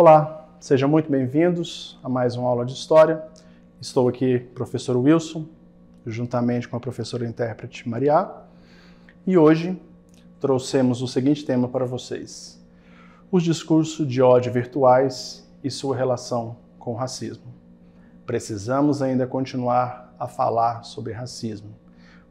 Olá, sejam muito bem-vindos a mais uma aula de História. Estou aqui, professor Wilson, juntamente com a professora intérprete Maria, e hoje trouxemos o seguinte tema para vocês: os discursos de ódio virtuais e sua relação com o racismo. Precisamos ainda continuar a falar sobre racismo,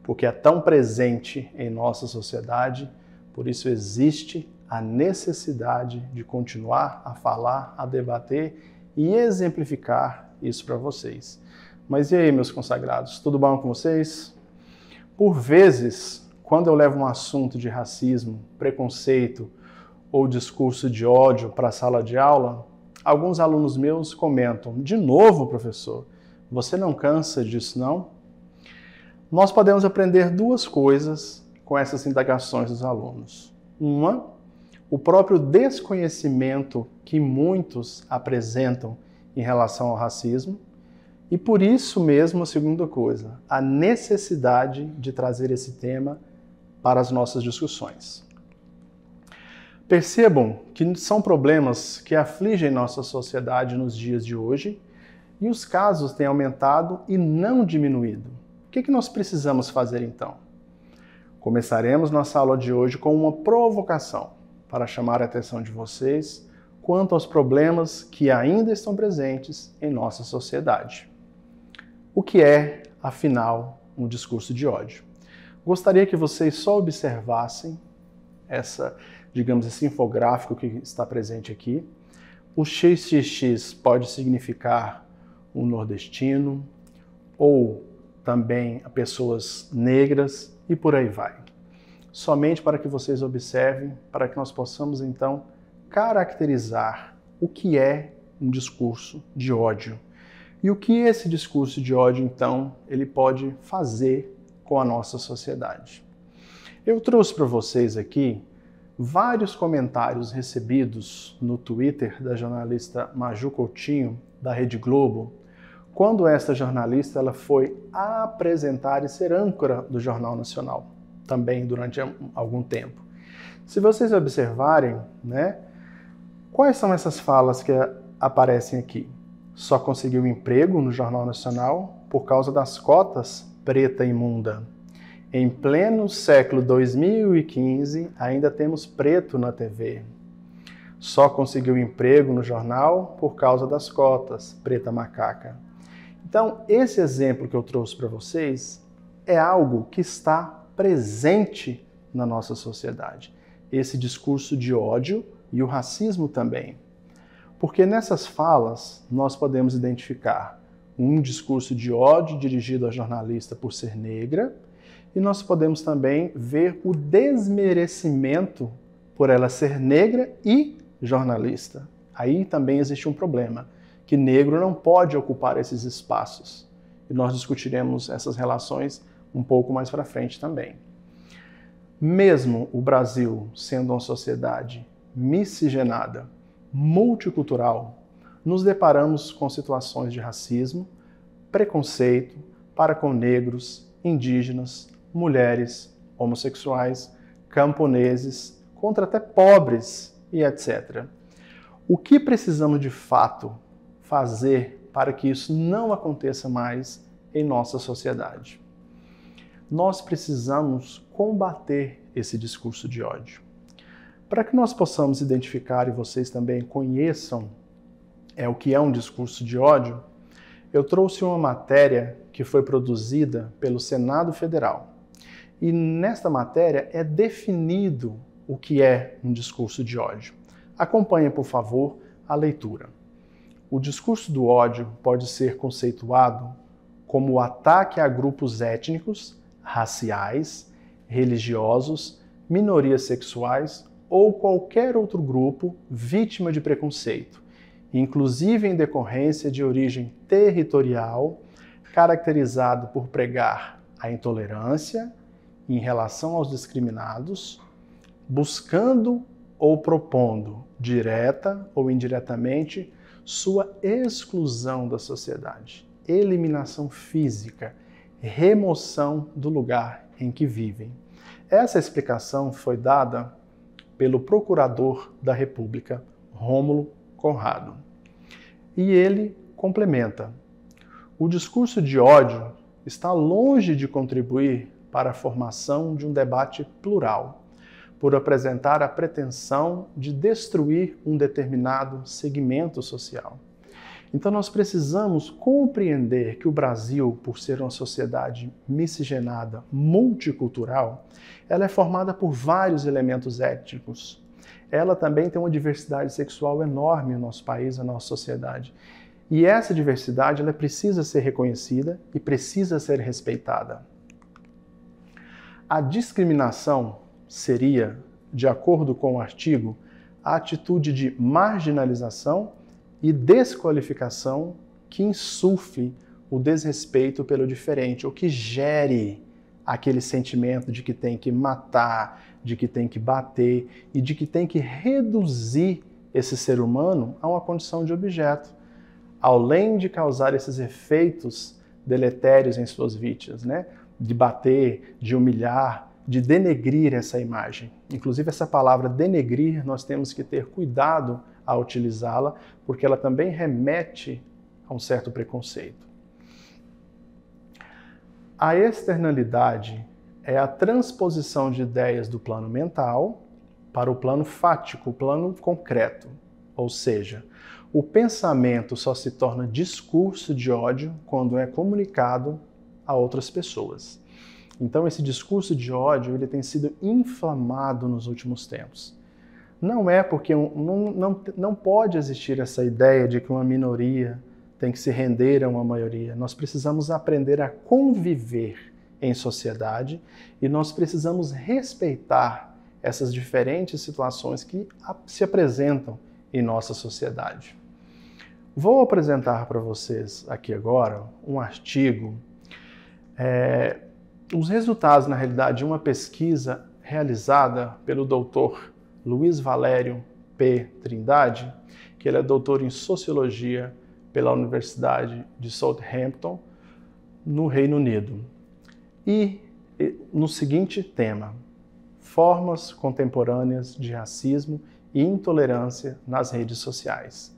porque é tão presente em nossa sociedade, por isso existe a necessidade de continuar a falar, a debater e exemplificar isso para vocês. Mas e aí, meus consagrados, tudo bom com vocês? Por vezes, quando eu levo um assunto de racismo, preconceito ou discurso de ódio para a sala de aula, alguns alunos meus comentam: de novo, professor, você não cansa disso, não? Nós podemos aprender duas coisas com essas indagações dos alunos. Uma o próprio desconhecimento que muitos apresentam em relação ao racismo. E por isso mesmo, a segunda coisa, a necessidade de trazer esse tema para as nossas discussões. Percebam que são problemas que afligem nossa sociedade nos dias de hoje e os casos têm aumentado e não diminuído. O que, é que nós precisamos fazer então? Começaremos nossa aula de hoje com uma provocação para chamar a atenção de vocês quanto aos problemas que ainda estão presentes em nossa sociedade. O que é, afinal, um discurso de ódio? Gostaria que vocês só observassem essa, digamos, esse infográfico que está presente aqui. O XXX pode significar um nordestino ou também pessoas negras e por aí vai somente para que vocês observem, para que nós possamos então caracterizar o que é um discurso de ódio e o que esse discurso de ódio então ele pode fazer com a nossa sociedade. Eu trouxe para vocês aqui vários comentários recebidos no Twitter da jornalista Maju Coutinho da Rede Globo, quando esta jornalista ela foi apresentar e ser âncora do Jornal Nacional também durante algum tempo. Se vocês observarem, né, quais são essas falas que aparecem aqui? Só conseguiu emprego no Jornal Nacional por causa das cotas preta imunda. Em pleno século 2015, ainda temos preto na TV. Só conseguiu emprego no jornal por causa das cotas, preta macaca. Então, esse exemplo que eu trouxe para vocês é algo que está presente na nossa sociedade. Esse discurso de ódio e o racismo também. Porque nessas falas nós podemos identificar um discurso de ódio dirigido à jornalista por ser negra, e nós podemos também ver o desmerecimento por ela ser negra e jornalista. Aí também existe um problema, que negro não pode ocupar esses espaços. E nós discutiremos essas relações um pouco mais para frente também. Mesmo o Brasil sendo uma sociedade miscigenada, multicultural, nos deparamos com situações de racismo, preconceito para com negros, indígenas, mulheres, homossexuais, camponeses, contra até pobres e etc. O que precisamos de fato fazer para que isso não aconteça mais em nossa sociedade? nós precisamos combater esse discurso de ódio. Para que nós possamos identificar e vocês também conheçam é, o que é um discurso de ódio, eu trouxe uma matéria que foi produzida pelo Senado Federal. E nesta matéria é definido o que é um discurso de ódio. Acompanhe, por favor, a leitura. O discurso do ódio pode ser conceituado como o ataque a grupos étnicos, raciais, religiosos, minorias sexuais ou qualquer outro grupo vítima de preconceito, inclusive em decorrência de origem territorial, caracterizado por pregar a intolerância em relação aos discriminados, buscando ou propondo, direta ou indiretamente, sua exclusão da sociedade, eliminação física remoção do lugar em que vivem. Essa explicação foi dada pelo procurador da República, Rômulo Conrado. E ele complementa: o discurso de ódio está longe de contribuir para a formação de um debate plural, por apresentar a pretensão de destruir um determinado segmento social. Então nós precisamos compreender que o Brasil, por ser uma sociedade miscigenada, multicultural, ela é formada por vários elementos étnicos. Ela também tem uma diversidade sexual enorme no nosso país, na nossa sociedade. E essa diversidade ela precisa ser reconhecida e precisa ser respeitada. A discriminação seria, de acordo com o artigo, a atitude de marginalização e desqualificação que insufle o desrespeito pelo diferente, ou que gere aquele sentimento de que tem que matar, de que tem que bater e de que tem que reduzir esse ser humano a uma condição de objeto, além de causar esses efeitos deletérios em suas vítimas, né? De bater, de humilhar, de denegrir essa imagem. Inclusive essa palavra denegrir, nós temos que ter cuidado a utilizá-la, porque ela também remete a um certo preconceito. A externalidade é a transposição de ideias do plano mental para o plano fático, o plano concreto. Ou seja, o pensamento só se torna discurso de ódio quando é comunicado a outras pessoas. Então esse discurso de ódio ele tem sido inflamado nos últimos tempos. Não é porque não, não, não pode existir essa ideia de que uma minoria tem que se render a uma maioria. Nós precisamos aprender a conviver em sociedade e nós precisamos respeitar essas diferentes situações que se apresentam em nossa sociedade. Vou apresentar para vocês aqui agora um artigo, é, os resultados, na realidade, de uma pesquisa realizada pelo doutor Luiz Valério P. Trindade, que ele é doutor em Sociologia pela Universidade de Southampton, no Reino Unido. E no seguinte tema: Formas contemporâneas de racismo e intolerância nas redes sociais.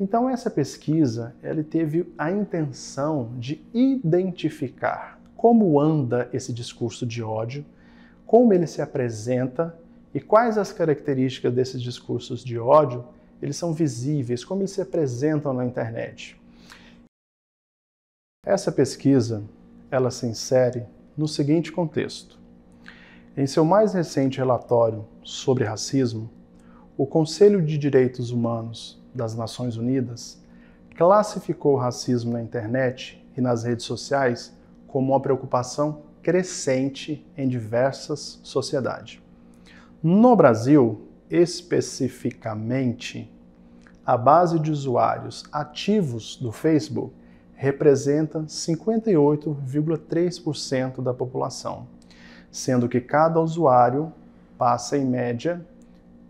Então essa pesquisa, ele teve a intenção de identificar como anda esse discurso de ódio, como ele se apresenta e quais as características desses discursos de ódio? Eles são visíveis, como eles se apresentam na internet. Essa pesquisa, ela se insere no seguinte contexto. Em seu mais recente relatório sobre racismo, o Conselho de Direitos Humanos das Nações Unidas classificou o racismo na internet e nas redes sociais como uma preocupação crescente em diversas sociedades. No Brasil, especificamente, a base de usuários ativos do Facebook representa 58,3% da população, sendo que cada usuário passa em média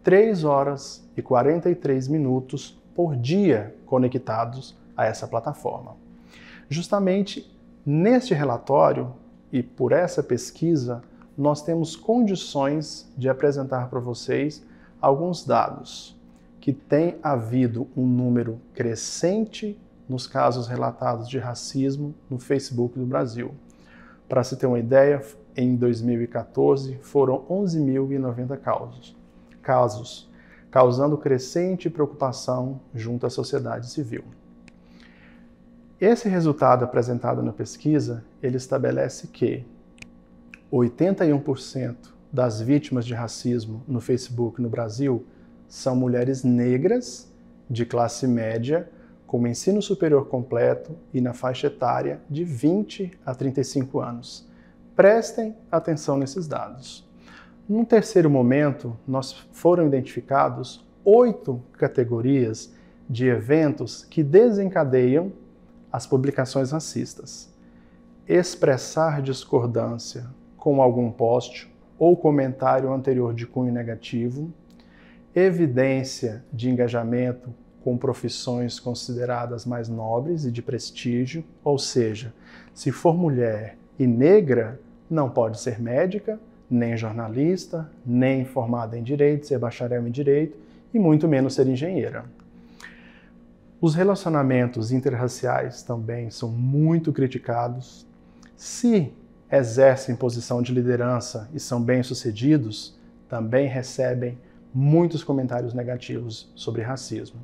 3 horas e 43 minutos por dia conectados a essa plataforma. Justamente neste relatório e por essa pesquisa, nós temos condições de apresentar para vocês alguns dados que tem havido um número crescente nos casos relatados de racismo no Facebook do Brasil. Para se ter uma ideia, em 2014 foram 11.090 casos, casos, causando crescente preocupação junto à sociedade civil. Esse resultado apresentado na pesquisa, ele estabelece que 81% das vítimas de racismo no Facebook no Brasil são mulheres negras de classe média, com ensino superior completo e na faixa etária de 20 a 35 anos. Prestem atenção nesses dados. Num terceiro momento, nós foram identificados oito categorias de eventos que desencadeiam as publicações racistas. Expressar discordância, com algum post ou comentário anterior de cunho negativo, evidência de engajamento com profissões consideradas mais nobres e de prestígio, ou seja, se for mulher e negra, não pode ser médica, nem jornalista, nem formada em direito, ser bacharel em direito e muito menos ser engenheira. Os relacionamentos interraciais também são muito criticados. Se exercem posição de liderança e são bem-sucedidos também recebem muitos comentários negativos sobre racismo.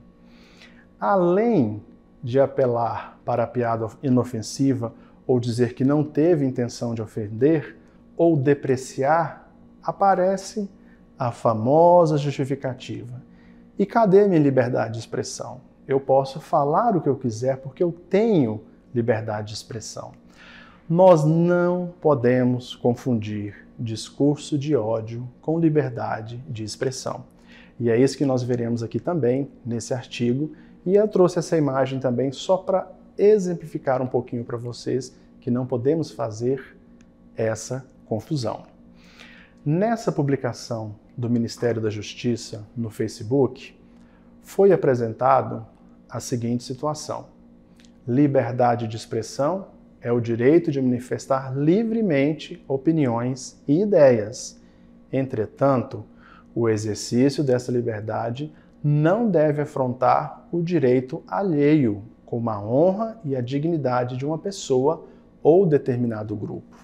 Além de apelar para a piada inofensiva ou dizer que não teve intenção de ofender ou depreciar, aparece a famosa justificativa. E cadê minha liberdade de expressão? Eu posso falar o que eu quiser porque eu tenho liberdade de expressão. Nós não podemos confundir discurso de ódio com liberdade de expressão. E é isso que nós veremos aqui também nesse artigo. E eu trouxe essa imagem também só para exemplificar um pouquinho para vocês que não podemos fazer essa confusão. Nessa publicação do Ministério da Justiça no Facebook, foi apresentado a seguinte situação: liberdade de expressão é o direito de manifestar livremente opiniões e ideias. Entretanto, o exercício dessa liberdade não deve afrontar o direito alheio, como a honra e a dignidade de uma pessoa ou determinado grupo.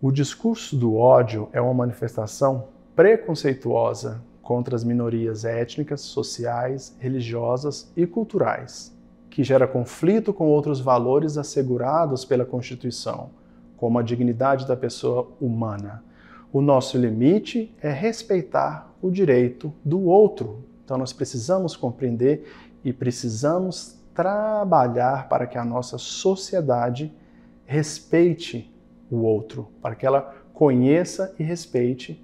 O discurso do ódio é uma manifestação preconceituosa contra as minorias étnicas, sociais, religiosas e culturais que gera conflito com outros valores assegurados pela Constituição, como a dignidade da pessoa humana. O nosso limite é respeitar o direito do outro. Então nós precisamos compreender e precisamos trabalhar para que a nossa sociedade respeite o outro, para que ela conheça e respeite,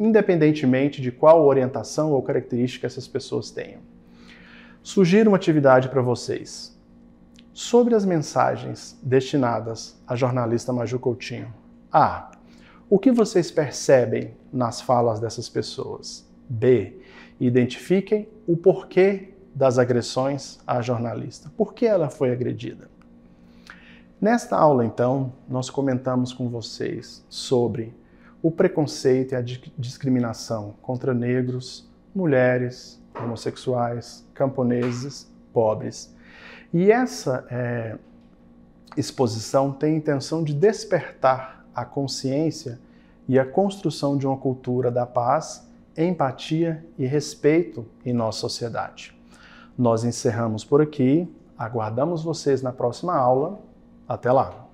independentemente de qual orientação ou característica essas pessoas tenham sugiro uma atividade para vocês. Sobre as mensagens destinadas à jornalista Maju Coutinho. A. O que vocês percebem nas falas dessas pessoas? B. Identifiquem o porquê das agressões à jornalista. Por que ela foi agredida? Nesta aula, então, nós comentamos com vocês sobre o preconceito e a discriminação contra negros, mulheres, homossexuais, camponeses, pobres. E essa é, exposição tem a intenção de despertar a consciência e a construção de uma cultura da paz, empatia e respeito em nossa sociedade. Nós encerramos por aqui, aguardamos vocês na próxima aula. Até lá!